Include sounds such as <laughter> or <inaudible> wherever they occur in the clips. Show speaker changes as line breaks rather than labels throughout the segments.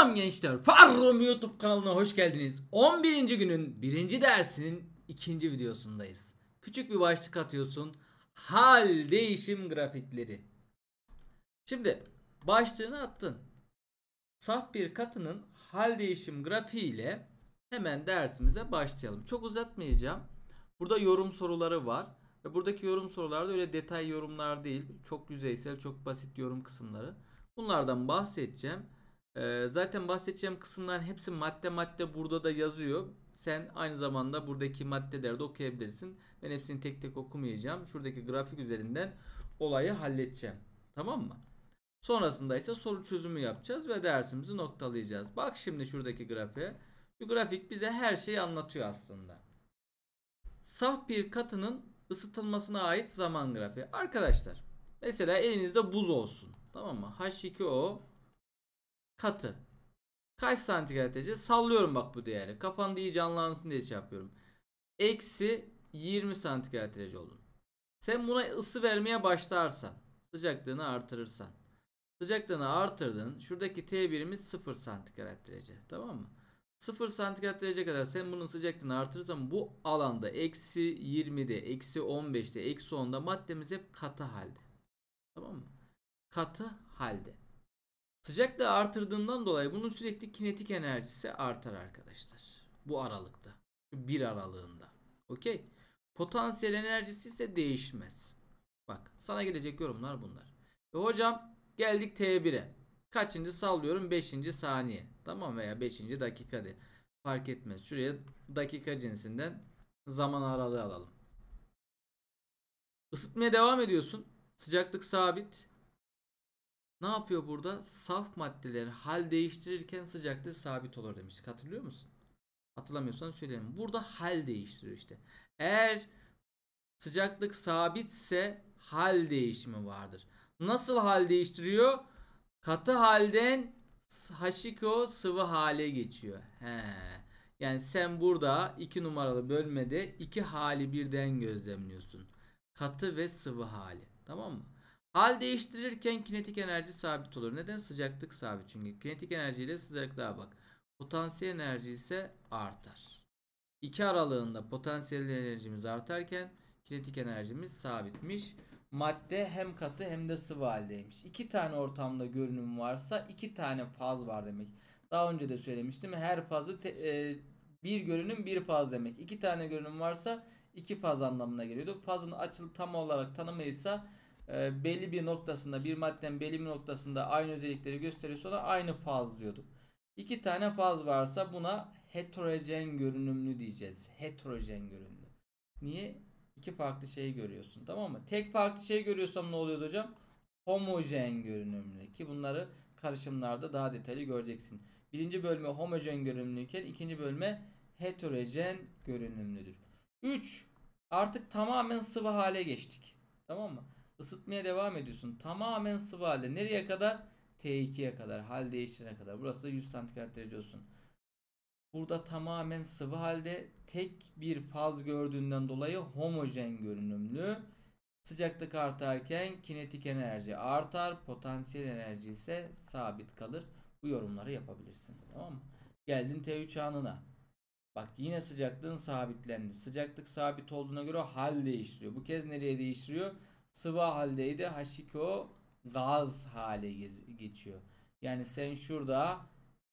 Selam gençler. Farrum YouTube kanalına hoş geldiniz. 11. günün 1. dersinin 2. videosundayız. Küçük bir başlık atıyorsun. Hal değişim grafikleri. Şimdi başlığını attın. Saf bir katının hal değişim grafiği ile hemen dersimize başlayalım. Çok uzatmayacağım. Burada yorum soruları var. Ve buradaki yorum soruları da öyle detay yorumlar değil. Çok yüzeysel, çok basit yorum kısımları. Bunlardan bahsedeceğim. Ee, zaten bahsedeceğim kısımların hepsi madde madde burada da yazıyor. Sen aynı zamanda buradaki maddeleri de okuyabilirsin. Ben hepsini tek tek okumayacağım. Şuradaki grafik üzerinden olayı halledeceğim. Tamam mı? Sonrasında ise soru çözümü yapacağız ve dersimizi noktalayacağız. Bak şimdi şuradaki grafiğe. Bu grafik bize her şeyi anlatıyor aslında. Saf bir katının ısıtılmasına ait zaman grafiği. Arkadaşlar mesela elinizde buz olsun. Tamam mı? H2O katı. Kaç santigrat derece? Sallıyorum bak bu değeri. Kafanda iyi canlansın diye şey yapıyorum. Eksi 20 santigrat derece olun. Sen buna ısı vermeye başlarsan, sıcaklığını artırırsan. Sıcaklığını artırdın. Şuradaki T birimiz 0 santigrat derece. Tamam mı? 0 santigrat derece kadar sen bunun sıcaklığını artırırsan bu alanda eksi 20'de, eksi 15'te, eksi 10'da maddemiz hep katı halde. Tamam mı? Katı halde. Sıcaklığı artırdığından dolayı bunun sürekli kinetik enerjisi artar arkadaşlar. Bu aralıkta. bir aralığında. Okey. Potansiyel enerjisi ise değişmez. Bak sana gelecek yorumlar bunlar. E hocam geldik T1'e. Kaçıncı sallıyorum? Beşinci saniye. Tamam veya 5. dakikada. Fark etmez. Şuraya dakika cinsinden zaman aralığı alalım. Isıtmaya devam ediyorsun. Sıcaklık sabit. Ne yapıyor burada? Saf maddeleri hal değiştirirken sıcaklığı sabit olur demiştik. Hatırlıyor musun? Hatırlamıyorsan söyleyeyim. Burada hal değiştiriyor işte. Eğer sıcaklık sabitse hal değişimi vardır. Nasıl hal değiştiriyor? Katı halden Hashiko sıvı hale geçiyor. He. Yani sen burada iki numaralı bölmede iki hali birden gözlemliyorsun. Katı ve sıvı hali. Tamam mı? Hal değiştirirken kinetik enerji sabit olur. Neden? Sıcaklık sabit. Çünkü kinetik enerji ile sıcaklığa bak. Potansiyel enerji ise artar. İki aralığında potansiyel enerjimiz artarken kinetik enerjimiz sabitmiş. Madde hem katı hem de sıvı haldeymiş. İki tane ortamda görünüm varsa iki tane faz var demek. Daha önce de söylemiştim. Her fazı e, bir görünüm bir faz demek. İki tane görünüm varsa iki faz anlamına geliyordu. Fazın açılı tam olarak tanımıysa e, belli bir noktasında bir madden belli bir noktasında aynı özellikleri gösteriyorsa ona aynı faz diyorduk. İki tane faz varsa buna heterojen görünümlü diyeceğiz. Heterojen görünümlü. Niye? İki farklı şey görüyorsun tamam mı? Tek farklı şey görüyorsam ne oluyordu hocam? Homojen görünümlü ki bunları karışımlarda daha detaylı göreceksin. Birinci bölme homojen görünümlüyken ikinci bölme heterojen görünümlüdür. 3. Artık tamamen sıvı hale geçtik. Tamam mı? ısıtmaya devam ediyorsun. Tamamen sıvı halde. Nereye kadar? T2'ye kadar. Hal değiştirene kadar. Burası da 100 santigrat derece olsun. Burada tamamen sıvı halde tek bir faz gördüğünden dolayı homojen görünümlü. Sıcaklık artarken kinetik enerji artar, potansiyel enerji ise sabit kalır. Bu yorumları yapabilirsin. Tamam mı? Geldin T3 anına. Bak yine sıcaklığın sabitlendi. Sıcaklık sabit olduğuna göre hal değiştiriyor. Bu kez nereye değiştiriyor? sıvı haldeydi. H2O gaz hale geçiyor. Yani sen şurada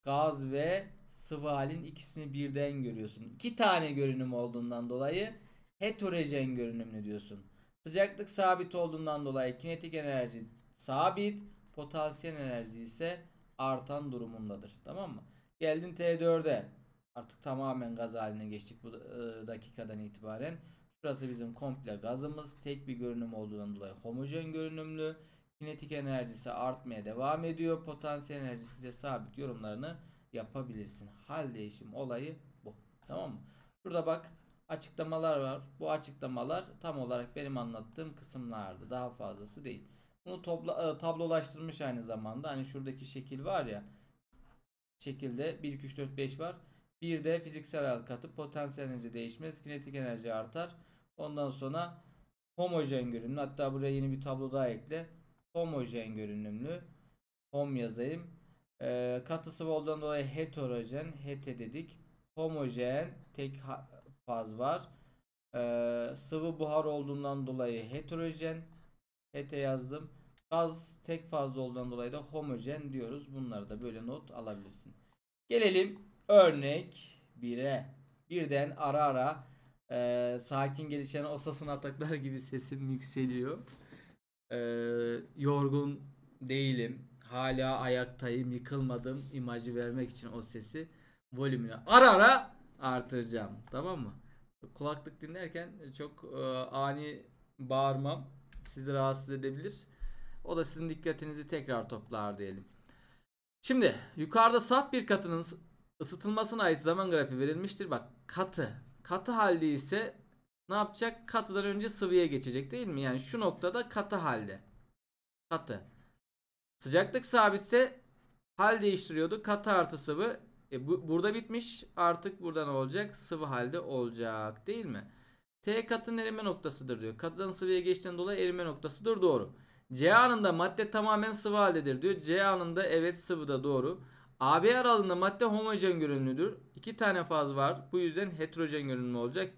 gaz ve sıvı halin ikisini birden görüyorsun. İki tane görünüm olduğundan dolayı heterojen görünümlü diyorsun. Sıcaklık sabit olduğundan dolayı kinetik enerji sabit, potansiyel enerji ise artan durumundadır. Tamam mı? Geldin T4'e. Artık tamamen gaz haline geçtik bu ıı, dakikadan itibaren. Burası bizim komple gazımız. Tek bir görünüm olduğundan dolayı homojen görünümlü. Kinetik enerjisi artmaya devam ediyor. Potansiyel enerjisi de sabit yorumlarını yapabilirsin. Hal değişim olayı bu. Tamam mı? Burada bak açıklamalar var. Bu açıklamalar tam olarak benim anlattığım kısımlardı. Daha fazlası değil. Bunu topla, e, tablolaştırmış aynı zamanda. Hani şuradaki şekil var ya. Şekilde 1, 2, 3, 4, 5 var. Bir de fiziksel hal katı potansiyel enerji değişmez. Kinetik enerji artar. Ondan sonra homojen görünümlü. Hatta buraya yeni bir tablo daha ekle. Homojen görünümlü. Hom yazayım. E, ee, katı sıvı olduğundan dolayı heterojen. Hete dedik. Homojen. Tek faz var. E, sıvı buhar olduğundan dolayı heterojen. Hete yazdım. Gaz tek fazla olduğundan dolayı da homojen diyoruz. Bunları da böyle not alabilirsin. Gelelim Örnek 1'e. Birden ara ara e, sakin gelişen osasın ataklar <laughs> gibi sesim yükseliyor. E, yorgun değilim. Hala ayaktayım, yıkılmadım İmajı vermek için o sesi volümünü ara ara artıracağım. Tamam mı? Kulaklık dinlerken çok e, ani bağırmam sizi rahatsız edebilir. O da sizin dikkatinizi tekrar toplar diyelim. Şimdi yukarıda saf bir katının Isıtılmasına ait zaman grafiği verilmiştir. Bak katı. Katı halde ise ne yapacak? Katıdan önce sıvıya geçecek değil mi? Yani şu noktada katı halde. Katı. Sıcaklık sabitse hal değiştiriyordu. Katı artı sıvı. E, bu, burada bitmiş. Artık burada ne olacak? Sıvı halde olacak değil mi? T katının erime noktasıdır diyor. Katıdan sıvıya geçtiğinden dolayı erime noktasıdır. Doğru. C anında madde tamamen sıvı haldedir diyor. C anında evet sıvı da doğru. AB aralığında madde homojen görünümlüdür. İki tane faz var. Bu yüzden heterojen görünümlü olacak.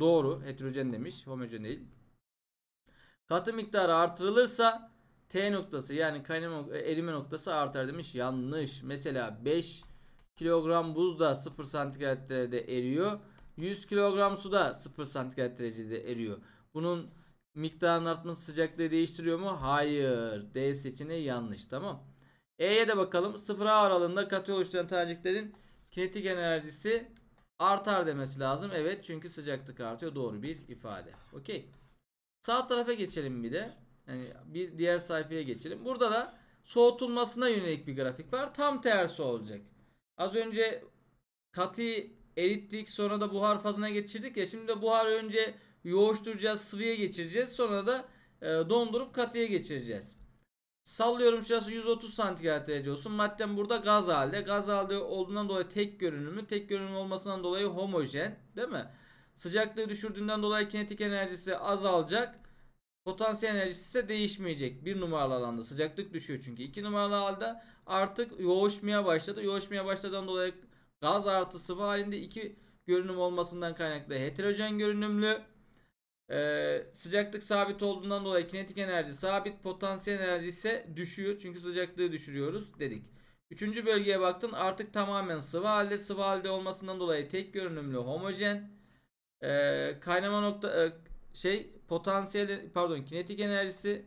Doğru. Heterojen demiş. Homojen değil. Katı miktarı artırılırsa T noktası yani kaynama, e, erime noktası artar demiş. Yanlış. Mesela 5 kilogram buzda 0 santigrat derecede eriyor. 100 kilogram su da 0 santigrat derecede eriyor. Bunun miktarın artması sıcaklığı değiştiriyor mu? Hayır. D seçeneği yanlış. Tamam. E'ye de bakalım. 0 aralığında katı oluşturan taneciklerin kinetik enerjisi artar demesi lazım. Evet çünkü sıcaklık artıyor. Doğru bir ifade. Okey. Sağ tarafa geçelim bir de. Yani bir diğer sayfaya geçelim. Burada da soğutulmasına yönelik bir grafik var. Tam tersi olacak. Az önce katı erittik sonra da buhar fazına geçirdik ya. Şimdi de buhar önce yoğuşturacağız sıvıya geçireceğiz. Sonra da e, dondurup katıya geçireceğiz. Sallıyorum şurası 130 santigrat derece olsun. Maddem burada gaz halde. Gaz halde olduğundan dolayı tek görünümü, Tek görünüm olmasından dolayı homojen. Değil mi? Sıcaklığı düşürdüğünden dolayı kinetik enerjisi azalacak. Potansiyel enerjisi ise değişmeyecek. Bir numaralı alanda sıcaklık düşüyor çünkü. iki numaralı halde artık yoğuşmaya başladı. Yoğuşmaya başladığından dolayı gaz artı sıvı halinde iki görünüm olmasından kaynaklı heterojen görünümlü. Ee, sıcaklık sabit olduğundan dolayı kinetik enerji sabit, potansiyel enerji ise düşüyor. Çünkü sıcaklığı düşürüyoruz dedik. Üçüncü bölgeye baktın artık tamamen sıvı halde. Sıvı halde olmasından dolayı tek görünümlü homojen. Ee, kaynama nokta e, şey potansiyel pardon kinetik enerjisi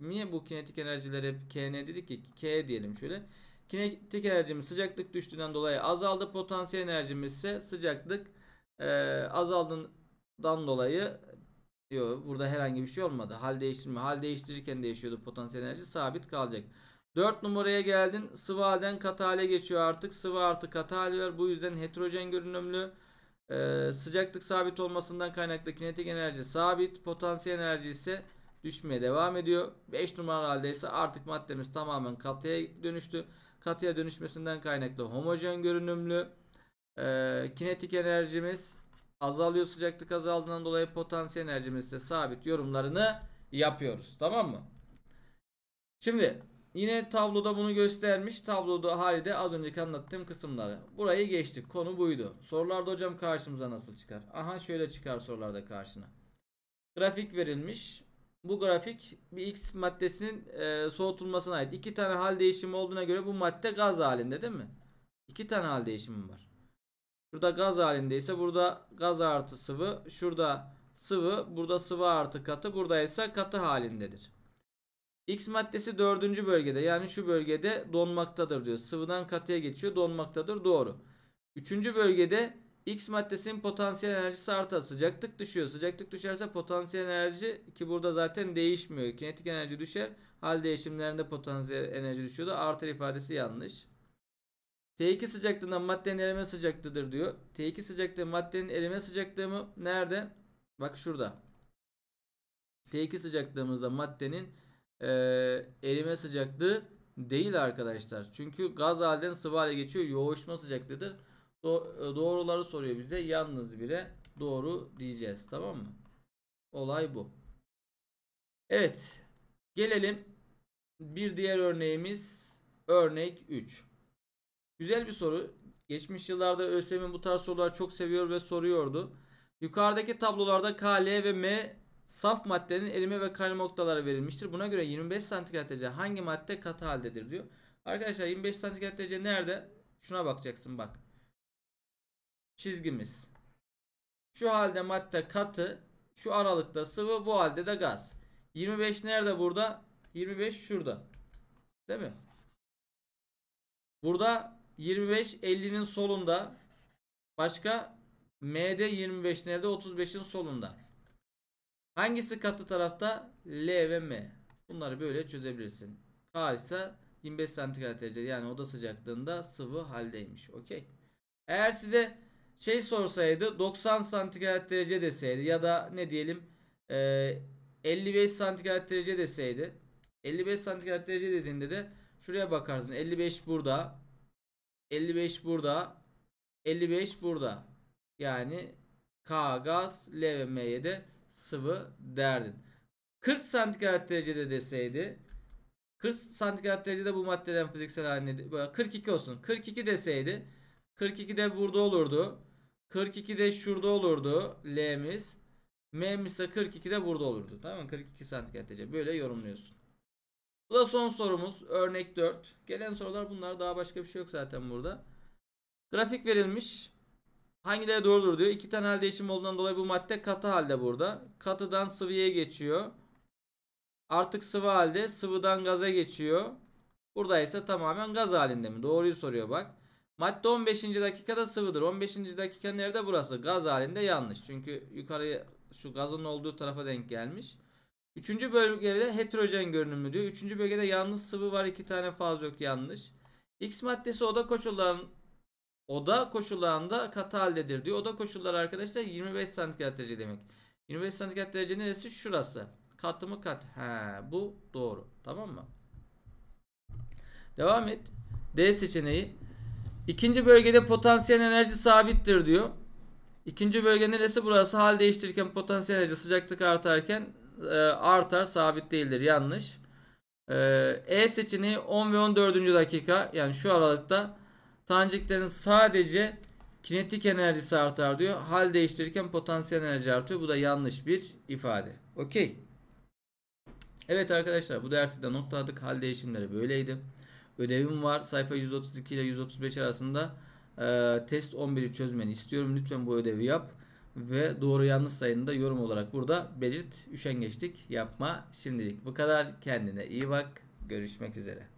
niye bu kinetik enerjiler hep Kn dedik ki K diyelim şöyle. Kinetik enerjimiz sıcaklık düştüğünden dolayı azaldı. Potansiyel enerjimiz ise sıcaklık e, azaldığın dan dolayı diyor burada herhangi bir şey olmadı. Hal değiştirme. Hal değiştirirken değişiyordu potansiyel enerji sabit kalacak. 4 numaraya geldin. Sıvı halden katı hale geçiyor artık. Sıvı artı katı hali var. Bu yüzden heterojen görünümlü. Ee, sıcaklık sabit olmasından kaynaklı kinetik enerji sabit. Potansiyel enerji ise düşmeye devam ediyor. 5 numaralı halde ise artık maddemiz tamamen katıya dönüştü. Katıya dönüşmesinden kaynaklı homojen görünümlü. Ee, kinetik enerjimiz azalıyor sıcaklık azaldığından dolayı potansiyel enerjimiz de sabit yorumlarını yapıyoruz. Tamam mı? Şimdi yine tabloda bunu göstermiş. Tabloda hali de az önceki anlattığım kısımları. Burayı geçtik. Konu buydu. Sorularda hocam karşımıza nasıl çıkar? Aha şöyle çıkar sorularda karşına. Grafik verilmiş. Bu grafik bir X maddesinin e, soğutulmasına ait. İki tane hal değişimi olduğuna göre bu madde gaz halinde değil mi? İki tane hal değişimi var. Burada gaz halindeyse burada gaz artı sıvı. Şurada sıvı. Burada sıvı artı katı. Burada ise katı halindedir. X maddesi dördüncü bölgede yani şu bölgede donmaktadır diyor. Sıvıdan katıya geçiyor donmaktadır doğru. Üçüncü bölgede X maddesinin potansiyel enerjisi artar. Sıcaklık düşüyor. Sıcaklık düşerse potansiyel enerji ki burada zaten değişmiyor. Kinetik enerji düşer. Hal değişimlerinde potansiyel enerji düşüyordu. Artar ifadesi yanlış. T2 sıcaklığında maddenin erime sıcaklığıdır diyor. T2 sıcaklığı maddenin erime sıcaklığı mı? Nerede? Bak şurada. T2 sıcaklığımızda maddenin e, erime sıcaklığı değil arkadaşlar. Çünkü gaz halden sıvı hale geçiyor. Yoğuşma sıcaklığıdır. Do e, doğruları soruyor bize. Yalnız bire doğru diyeceğiz. Tamam mı? Olay bu. Evet. Gelelim bir diğer örneğimiz örnek 3. Güzel bir soru. Geçmiş yıllarda ÖSYM bu tarz sorular çok seviyor ve soruyordu. Yukarıdaki tablolarda K, L ve M saf maddenin erime ve kaynama noktaları verilmiştir. Buna göre 25 santigrat derece hangi madde katı haldedir diyor. Arkadaşlar 25 santigrat derece nerede? Şuna bakacaksın bak. Çizgimiz. Şu halde madde katı, şu aralıkta sıvı, bu halde de gaz. 25 nerede burada? 25 şurada. Değil mi? Burada 25 50'nin solunda. Başka MD 25 nerede? 35'in solunda. Hangisi katlı tarafta? L ve M. Bunları böyle çözebilirsin. K ise 25 santigrat derece yani oda sıcaklığında sıvı haldeymiş. Okey. Eğer size şey sorsaydı 90 santigrat derece deseydi ya da ne diyelim e, 55 santigrat derece deseydi 55 santigrat derece dediğinde de şuraya bakardın 55 burada 55 burada. 55 burada. Yani K gaz, L ve M'ye de sıvı derdin. 40 santigrat derecede deseydi 40 santigrat derecede bu maddelerin fiziksel halini 42 olsun. 42 deseydi 42 de burada olurdu. 42 de şurada olurdu L'miz. M'miz ise 42 de burada olurdu. Tamam mı? 42 santigrat derece. Böyle yorumluyorsun. Bu da son sorumuz. Örnek 4. Gelen sorular bunlar. Daha başka bir şey yok zaten burada. Grafik verilmiş. hangi Hangileri doğrudur diyor. İki tane hal değişim olduğundan dolayı bu madde katı halde burada. Katıdan sıvıya geçiyor. Artık sıvı halde sıvıdan gaza geçiyor. Burada ise tamamen gaz halinde mi? Doğruyu soruyor bak. Madde 15. dakikada sıvıdır. 15. dakika nerede burası? Gaz halinde yanlış. Çünkü yukarıya şu gazın olduğu tarafa denk gelmiş. Üçüncü bölgede heterojen görünümlü diyor. Üçüncü bölgede yalnız sıvı var iki tane faz yok yanlış. X maddesi oda koşulların oda koşullarında katı haldedir diyor. Oda koşulları arkadaşlar 25 santigrat derece demek. 25 santigrat derece neresi? Şurası. Katı mı kat? He, bu doğru. Tamam mı? Devam et. D seçeneği. İkinci bölgede potansiyel enerji sabittir diyor. İkinci bölge neresi? Burası hal değiştirirken potansiyel enerji sıcaklık artarken e, artar sabit değildir. Yanlış. E, e seçeneği 10 ve 14. dakika yani şu aralıkta tanciklerin sadece kinetik enerjisi artar diyor. Hal değiştirirken potansiyel enerji artıyor. Bu da yanlış bir ifade. Okey. Evet arkadaşlar bu dersi de noktaladık. Hal değişimleri böyleydi. Ödevim var. Sayfa 132 ile 135 arasında e, test 11'i çözmeni istiyorum. Lütfen bu ödevi yap ve doğru yanlış sayını da yorum olarak burada belirt. Üşengeçlik yapma. Şimdilik bu kadar. Kendine iyi bak. Görüşmek üzere.